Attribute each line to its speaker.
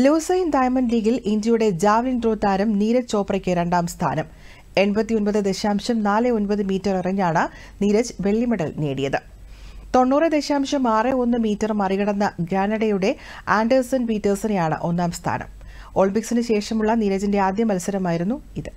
Speaker 1: ലൂസൈൻ diamond ലീഗിൽ ഇന്ത്യയുടെ javelin throw താരം നീരജ് ചോപ്രയ്ക്ക് രണ്ടാം സ്ഥാനം എൺപത്തിയൊൻപത് ദശാംശം നാല് ഒൻപത് മീറ്റർ എറിഞ്ഞാണ് നീരജ് വെള്ളി മെഡൽ നേടിയത് തൊണ്ണൂറ് ദശാംശം ആറ് ഒന്ന് മീറ്റർ മറികടന്ന ഗാനഡയുടെ ആൻഡേഴ്സൺ പീറ്റേഴ്സനെയാണ് ഒന്നാം സ്ഥാനം ഒളിമ്പിക്സിന് ശേഷമുള്ള നീരജിന്റെ ആദ്യ മത്സരമായിരുന്നു ഇത്